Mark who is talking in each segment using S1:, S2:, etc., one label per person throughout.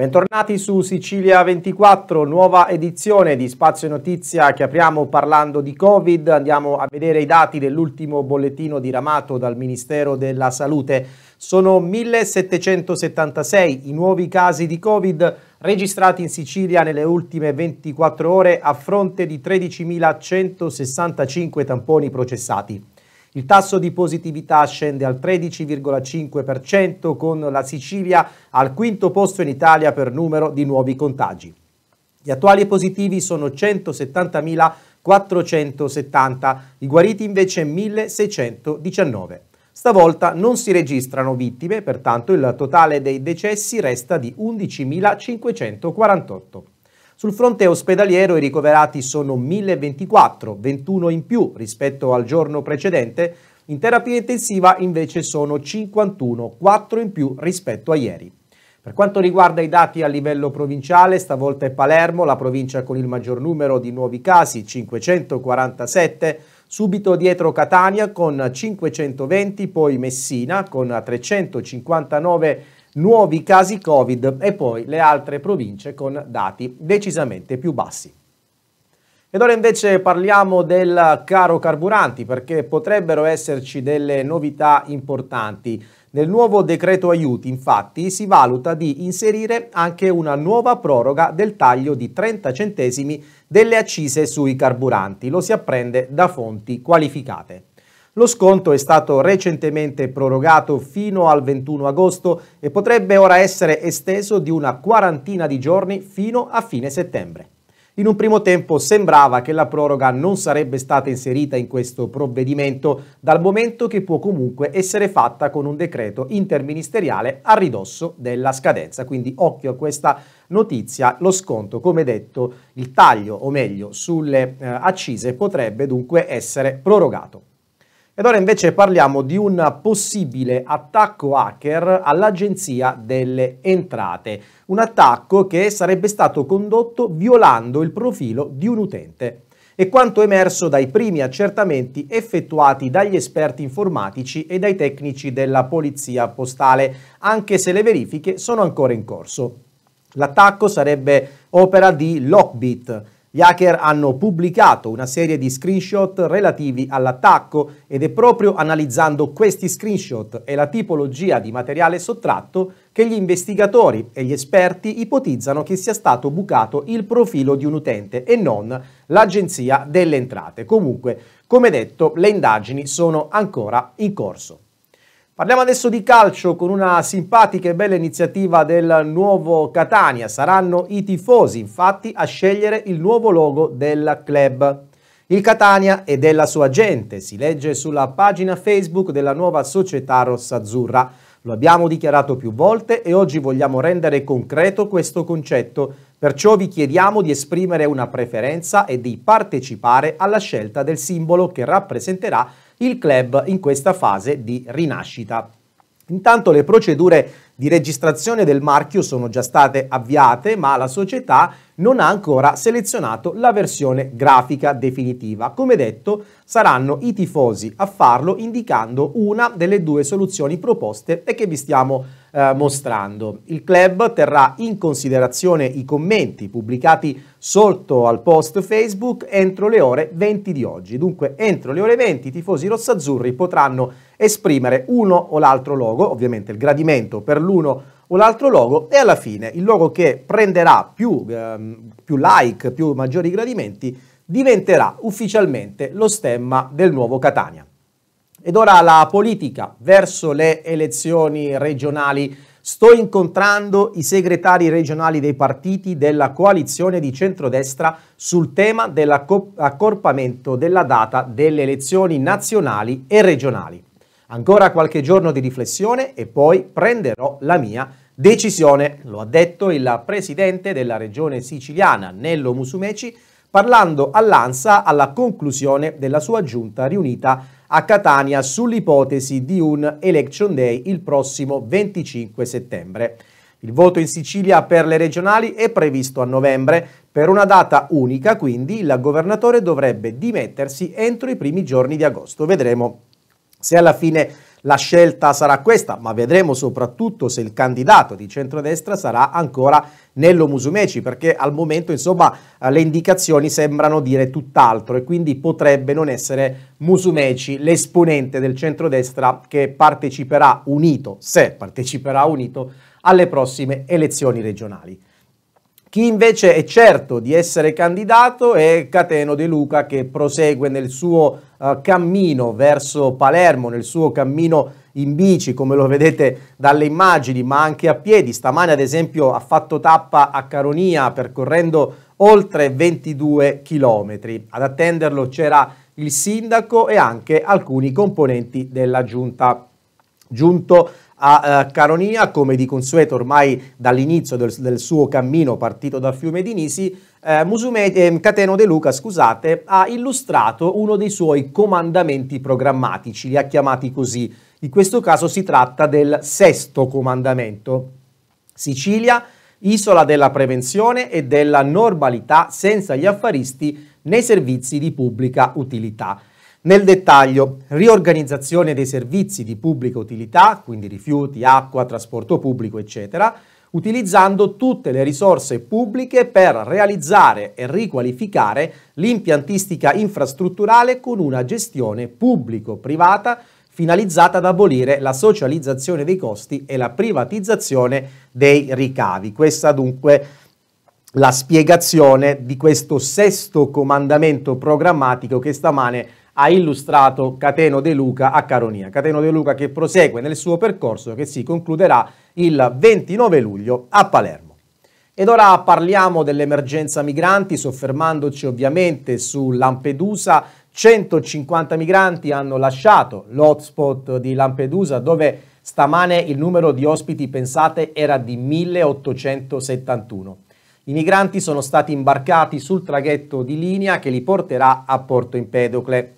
S1: Bentornati su Sicilia 24, nuova edizione di Spazio Notizia che apriamo parlando di Covid. Andiamo a vedere i dati dell'ultimo bollettino diramato dal Ministero della Salute. Sono 1776 i nuovi casi di Covid registrati in Sicilia nelle ultime 24 ore a fronte di 13.165 tamponi processati. Il tasso di positività scende al 13,5% con la Sicilia al quinto posto in Italia per numero di nuovi contagi. Gli attuali positivi sono 170.470, i guariti invece 1.619. Stavolta non si registrano vittime, pertanto il totale dei decessi resta di 11.548. Sul fronte ospedaliero i ricoverati sono 1024, 21 in più rispetto al giorno precedente, in terapia intensiva invece sono 51, 4 in più rispetto a ieri. Per quanto riguarda i dati a livello provinciale, stavolta è Palermo, la provincia con il maggior numero di nuovi casi, 547, subito dietro Catania con 520, poi Messina con 359 nuovi casi Covid e poi le altre province con dati decisamente più bassi. Ed ora invece parliamo del caro carburanti perché potrebbero esserci delle novità importanti. Nel nuovo decreto aiuti infatti si valuta di inserire anche una nuova proroga del taglio di 30 centesimi delle accise sui carburanti, lo si apprende da fonti qualificate. Lo sconto è stato recentemente prorogato fino al 21 agosto e potrebbe ora essere esteso di una quarantina di giorni fino a fine settembre. In un primo tempo sembrava che la proroga non sarebbe stata inserita in questo provvedimento, dal momento che può comunque essere fatta con un decreto interministeriale a ridosso della scadenza. Quindi occhio a questa notizia, lo sconto, come detto, il taglio, o meglio, sulle eh, accise potrebbe dunque essere prorogato. Ed ora invece parliamo di un possibile attacco hacker all'Agenzia delle Entrate, un attacco che sarebbe stato condotto violando il profilo di un utente. E quanto emerso dai primi accertamenti effettuati dagli esperti informatici e dai tecnici della polizia postale, anche se le verifiche sono ancora in corso. L'attacco sarebbe opera di Lockbit, gli hacker hanno pubblicato una serie di screenshot relativi all'attacco ed è proprio analizzando questi screenshot e la tipologia di materiale sottratto che gli investigatori e gli esperti ipotizzano che sia stato bucato il profilo di un utente e non l'Agenzia delle Entrate. Comunque, come detto, le indagini sono ancora in corso. Parliamo adesso di calcio con una simpatica e bella iniziativa del nuovo Catania. Saranno i tifosi infatti a scegliere il nuovo logo del club. Il Catania e della sua gente si legge sulla pagina Facebook della nuova società rossazzurra. Lo abbiamo dichiarato più volte e oggi vogliamo rendere concreto questo concetto. Perciò vi chiediamo di esprimere una preferenza e di partecipare alla scelta del simbolo che rappresenterà il club in questa fase di rinascita. Intanto le procedure di registrazione del marchio sono già state avviate, ma la società non ha ancora selezionato la versione grafica definitiva. Come detto, saranno i tifosi a farlo indicando una delle due soluzioni proposte e che vi stiamo eh, mostrando. Il club terrà in considerazione i commenti pubblicati sotto al post Facebook entro le ore 20 di oggi. Dunque entro le ore 20 i tifosi rossazzurri potranno esprimere uno o l'altro logo, ovviamente il gradimento per l'uno o l'altro logo e alla fine il logo che prenderà più, ehm, più like, più maggiori gradimenti diventerà ufficialmente lo stemma del nuovo Catania. Ed ora la politica verso le elezioni regionali. Sto incontrando i segretari regionali dei partiti della coalizione di centrodestra sul tema dell'accorpamento della data delle elezioni nazionali e regionali. Ancora qualche giorno di riflessione e poi prenderò la mia decisione, lo ha detto il presidente della regione siciliana Nello Musumeci parlando all'ANSA alla conclusione della sua giunta riunita a Catania sull'ipotesi di un Election Day il prossimo 25 settembre. Il voto in Sicilia per le regionali è previsto a novembre. Per una data unica, quindi, il governatore dovrebbe dimettersi entro i primi giorni di agosto. Vedremo se alla fine la scelta sarà questa, ma vedremo soprattutto se il candidato di centrodestra sarà ancora Nello Musumeci, perché al momento insomma eh, le indicazioni sembrano dire tutt'altro e quindi potrebbe non essere Musumeci l'esponente del centrodestra che parteciperà unito, se parteciperà unito, alle prossime elezioni regionali. Chi invece è certo di essere candidato è Cateno De Luca che prosegue nel suo uh, cammino verso Palermo, nel suo cammino in bici, come lo vedete dalle immagini, ma anche a piedi. Stamane ad esempio ha fatto tappa a Caronia percorrendo oltre 22 chilometri. Ad attenderlo c'era il sindaco e anche alcuni componenti della giunta giunto a eh, Caronia, come di consueto ormai dall'inizio del, del, suo cammino partito da Fiume di Nisi, eh, Musume, eh, Cateno De Luca scusate, ha illustrato uno dei suoi comandamenti programmatici, li ha chiamati così. In questo caso si tratta del sesto comandamento. Sicilia, isola della prevenzione e della normalità senza gli affaristi nei servizi di pubblica utilità. Nel dettaglio, riorganizzazione dei servizi di pubblica utilità, quindi rifiuti, acqua, trasporto pubblico, eccetera, utilizzando tutte le risorse pubbliche per realizzare e riqualificare l'impiantistica infrastrutturale con una gestione pubblico-privata finalizzata ad abolire la socializzazione dei costi e la privatizzazione dei ricavi. Questa dunque la spiegazione di questo sesto comandamento programmatico che stamane ha illustrato Cateno De Luca a Caronia. Cateno De Luca che prosegue nel suo percorso che si concluderà il 29 luglio a Palermo. Ed ora parliamo dell'emergenza migranti, soffermandoci ovviamente su Lampedusa. 150 migranti hanno lasciato l'hotspot di Lampedusa dove stamane il numero di ospiti pensate era di 1871. I migranti sono stati imbarcati sul traghetto di linea che li porterà a Porto Empedocle.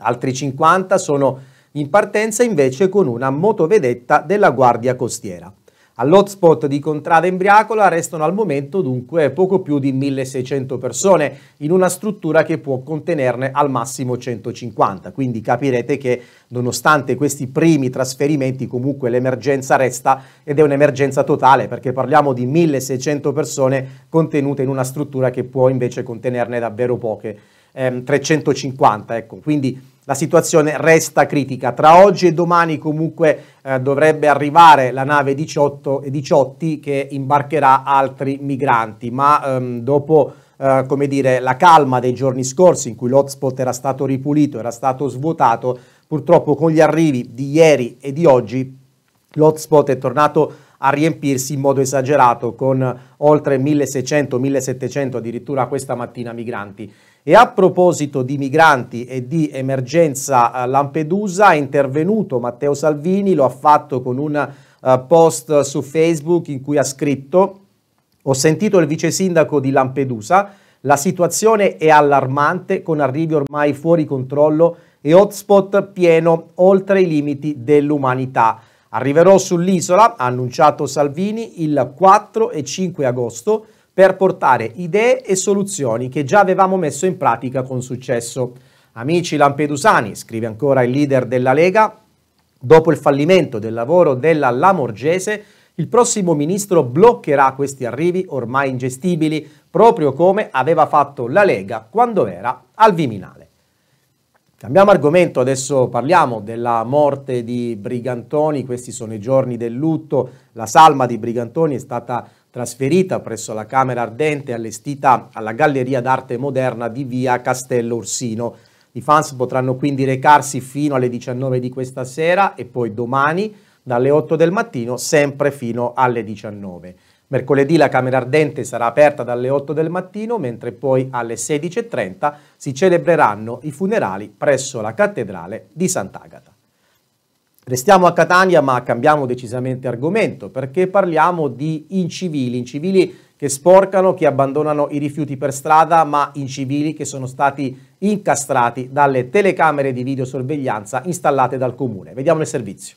S1: Altri 50 sono in partenza invece con una motovedetta della Guardia Costiera. All'hotspot di Contrada Embriacola restano al momento dunque poco più di 1600 persone in una struttura che può contenerne al massimo 150, quindi capirete che nonostante questi primi trasferimenti comunque l'emergenza resta ed è un'emergenza totale perché parliamo di 1600 persone contenute in una struttura che può invece contenerne davvero poche ehm, 350. Ecco. Quindi la situazione resta critica. Tra oggi e domani comunque eh, dovrebbe arrivare la nave 18 e 18 che imbarcherà altri migranti, ma ehm, dopo eh, come dire, la calma dei giorni scorsi in cui l'hotspot era stato ripulito, era stato svuotato, purtroppo con gli arrivi di ieri e di oggi l'hotspot è tornato a riempirsi in modo esagerato con oltre 1600-1700 addirittura questa mattina migranti. E a proposito di migranti e di emergenza Lampedusa, è intervenuto Matteo Salvini, lo ha fatto con un eh, post su Facebook in cui ha scritto ho sentito il vice sindaco di Lampedusa, la situazione è allarmante con arrivi ormai fuori controllo e hotspot pieno oltre i limiti dell'umanità. Arriverò sull'isola, ha annunciato Salvini, il 4 e 5 agosto per portare idee e soluzioni che già avevamo messo in pratica con successo. Amici lampedusani, scrive ancora il leader della Lega, dopo il fallimento del lavoro della Lamorgese, il prossimo ministro bloccherà questi arrivi ormai ingestibili, proprio come aveva fatto la Lega quando era al Viminale. Cambiamo argomento, adesso parliamo della morte di Brigantoni, questi sono i giorni del lutto, la salma di Brigantoni è stata trasferita presso la Camera Ardente allestita alla Galleria d'Arte Moderna di via Castello Ursino. I fans potranno quindi recarsi fino alle 19 di questa sera e poi domani dalle 8 del mattino sempre fino alle 19. Mercoledì la Camera Ardente sarà aperta dalle 8 del mattino, mentre poi alle 16.30 si celebreranno i funerali presso la Cattedrale di Sant'Agata. Restiamo a Catania ma cambiamo decisamente argomento perché parliamo di incivili, incivili che sporcano, che abbandonano i rifiuti per strada ma incivili che sono stati incastrati dalle telecamere di videosorveglianza installate dal comune. Vediamo il servizio.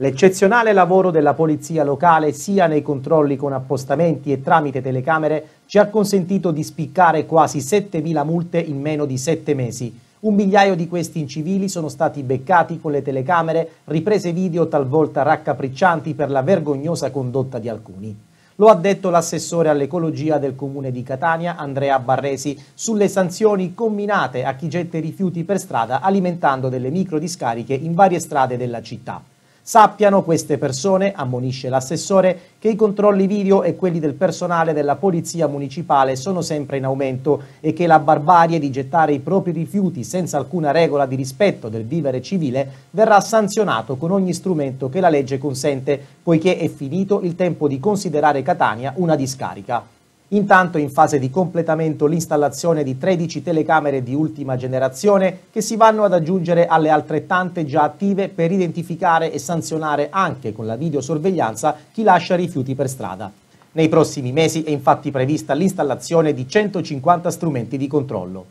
S1: L'eccezionale lavoro della polizia locale sia nei controlli con appostamenti e tramite telecamere ci ha consentito di spiccare quasi 7.000 multe in meno di 7 mesi un migliaio di questi incivili sono stati beccati con le telecamere, riprese video talvolta raccapriccianti per la vergognosa condotta di alcuni. Lo ha detto l'assessore all'ecologia del comune di Catania, Andrea Barresi, sulle sanzioni combinate a chi getta rifiuti per strada alimentando delle microdiscariche in varie strade della città. Sappiano queste persone, ammonisce l'assessore, che i controlli video e quelli del personale della Polizia Municipale sono sempre in aumento e che la barbarie di gettare i propri rifiuti senza alcuna regola di rispetto del vivere civile verrà sanzionato con ogni strumento che la legge consente, poiché è finito il tempo di considerare Catania una discarica. Intanto è in fase di completamento l'installazione di 13 telecamere di ultima generazione che si vanno ad aggiungere alle altrettante già attive per identificare e sanzionare anche con la videosorveglianza chi lascia rifiuti per strada. Nei prossimi mesi è infatti prevista l'installazione di 150 strumenti di controllo.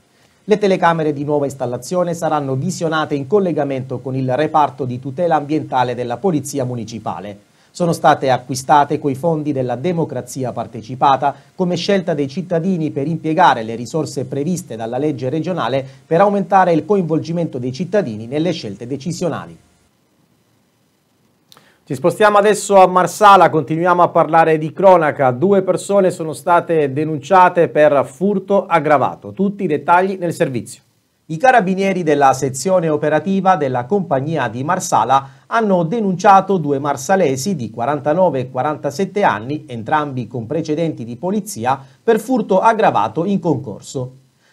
S1: Le telecamere di nuova installazione saranno visionate in collegamento con il reparto di tutela ambientale della Polizia Municipale sono state acquistate coi fondi della democrazia partecipata come scelta dei cittadini per impiegare le risorse previste dalla legge regionale per aumentare il coinvolgimento dei cittadini nelle scelte decisionali. Ci spostiamo adesso a Marsala, continuiamo a parlare di cronaca. Due persone sono state denunciate per furto aggravato. Tutti i dettagli nel servizio. I carabinieri della sezione operativa della compagnia di Marsala hanno denunciato due marsalesi di 49 e 47 anni, entrambi con precedenti di polizia, per furto aggravato in concorso.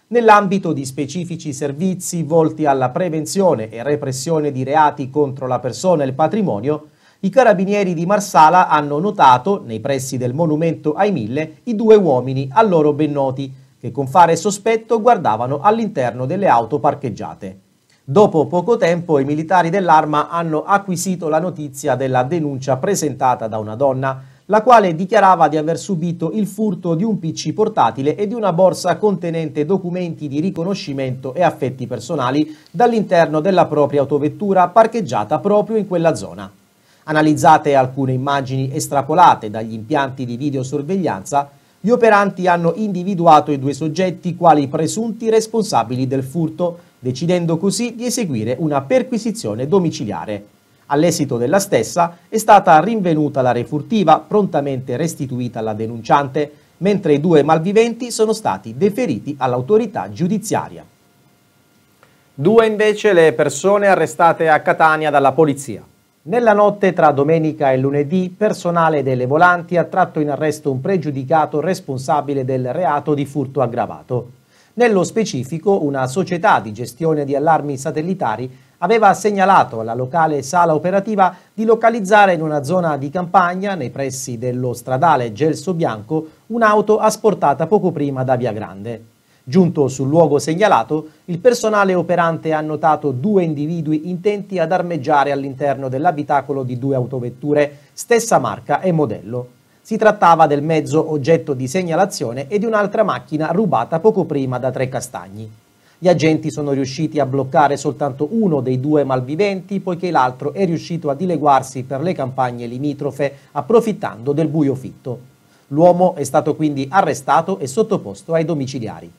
S1: Nell'ambito di specifici servizi volti alla prevenzione e repressione di reati contro la persona e il patrimonio, i carabinieri di Marsala hanno notato, nei pressi del monumento ai mille, i due uomini a loro ben noti, che con fare sospetto guardavano all'interno delle auto parcheggiate. Dopo poco tempo i militari dell'arma hanno acquisito la notizia della denuncia presentata da una donna, la quale dichiarava di aver subito il furto di un PC portatile e di una borsa contenente documenti di riconoscimento e affetti personali dall'interno della propria autovettura parcheggiata proprio in quella zona. Analizzate alcune immagini estrapolate dagli impianti di videosorveglianza, gli operanti hanno individuato i due soggetti quali presunti responsabili del furto, decidendo così di eseguire una perquisizione domiciliare. All'esito della stessa è stata rinvenuta la refurtiva, prontamente restituita alla denunciante, mentre i due malviventi sono stati deferiti all'autorità giudiziaria. Due invece le persone arrestate a Catania dalla polizia. Nella notte tra domenica e lunedì, personale delle volanti ha tratto in arresto un pregiudicato responsabile del reato di furto aggravato. Nello specifico, una società di gestione di allarmi satellitari aveva segnalato alla locale sala operativa di localizzare in una zona di campagna, nei pressi dello stradale Gelso Bianco, un'auto asportata poco prima da Via Grande. Giunto sul luogo segnalato, il personale operante ha notato due individui intenti ad armeggiare all'interno dell'abitacolo di due autovetture, stessa marca e modello. Si trattava del mezzo oggetto di segnalazione e di un'altra macchina rubata poco prima da Tre Castagni. Gli agenti sono riusciti a bloccare soltanto uno dei due malviventi poiché l'altro è riuscito a dileguarsi per le campagne limitrofe approfittando del buio fitto. L'uomo è stato quindi arrestato e sottoposto ai domiciliari.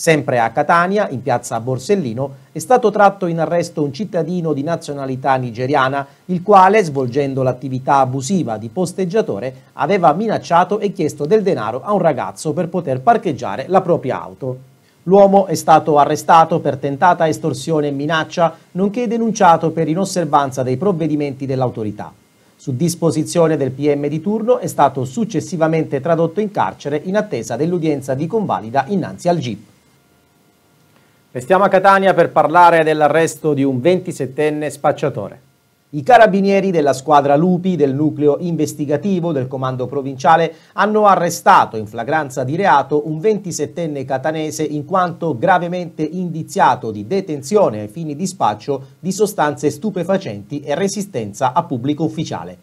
S1: Sempre a Catania, in piazza Borsellino, è stato tratto in arresto un cittadino di nazionalità nigeriana, il quale, svolgendo l'attività abusiva di posteggiatore, aveva minacciato e chiesto del denaro a un ragazzo per poter parcheggiare la propria auto. L'uomo è stato arrestato per tentata estorsione e minaccia, nonché denunciato per inosservanza dei provvedimenti dell'autorità. Su disposizione del PM di turno è stato successivamente tradotto in carcere in attesa dell'udienza di convalida innanzi al GIP. Restiamo a Catania per parlare dell'arresto di un 27enne spacciatore. I carabinieri della squadra Lupi del nucleo investigativo del comando provinciale hanno arrestato in flagranza di reato un 27enne catanese in quanto gravemente indiziato di detenzione ai fini di spaccio di sostanze stupefacenti e resistenza a pubblico ufficiale.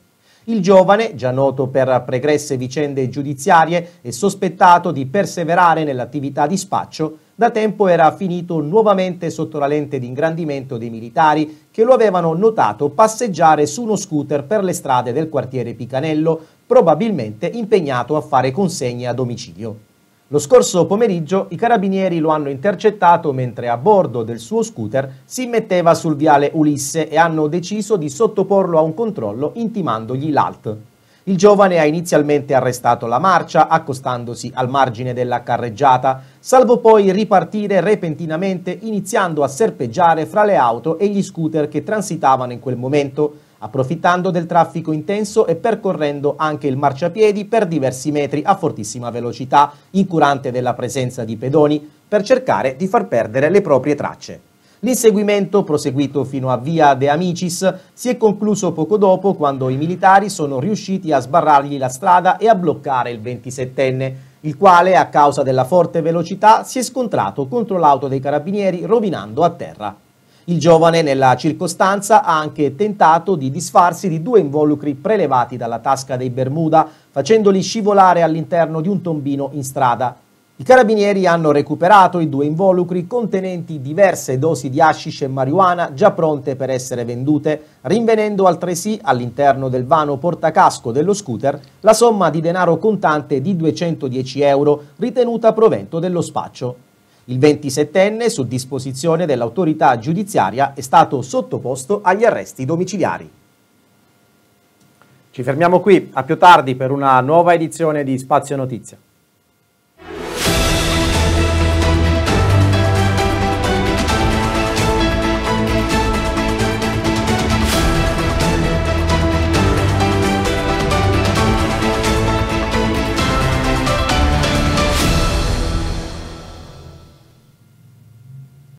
S1: Il giovane, già noto per pregresse vicende giudiziarie e sospettato di perseverare nell'attività di spaccio, da tempo era finito nuovamente sotto la lente di ingrandimento dei militari che lo avevano notato passeggiare su uno scooter per le strade del quartiere Picanello, probabilmente impegnato a fare consegne a domicilio. Lo scorso pomeriggio i carabinieri lo hanno intercettato mentre a bordo del suo scooter si metteva sul viale Ulisse e hanno deciso di sottoporlo a un controllo intimandogli l'alt. Il giovane ha inizialmente arrestato la marcia accostandosi al margine della carreggiata, salvo poi ripartire repentinamente iniziando a serpeggiare fra le auto e gli scooter che transitavano in quel momento, approfittando del traffico intenso e percorrendo anche il marciapiedi per diversi metri a fortissima velocità, incurante della presenza di pedoni, per cercare di far perdere le proprie tracce. L'inseguimento, proseguito fino a via De Amicis, si è concluso poco dopo quando i militari sono riusciti a sbarrargli la strada e a bloccare il 27enne, il quale a causa della forte velocità si è scontrato contro l'auto dei carabinieri rovinando a terra. Il giovane nella circostanza ha anche tentato di disfarsi di due involucri prelevati dalla tasca dei Bermuda, facendoli scivolare all'interno di un tombino in strada, i carabinieri hanno recuperato i due involucri contenenti diverse dosi di hashish e marijuana già pronte per essere vendute, rinvenendo altresì all'interno del vano portacasco dello scooter la somma di denaro contante di 210 euro ritenuta provento dello spaccio. Il 27enne, su disposizione dell'autorità giudiziaria, è stato sottoposto agli arresti domiciliari. Ci fermiamo qui, a più tardi per una nuova edizione di Spazio Notizia.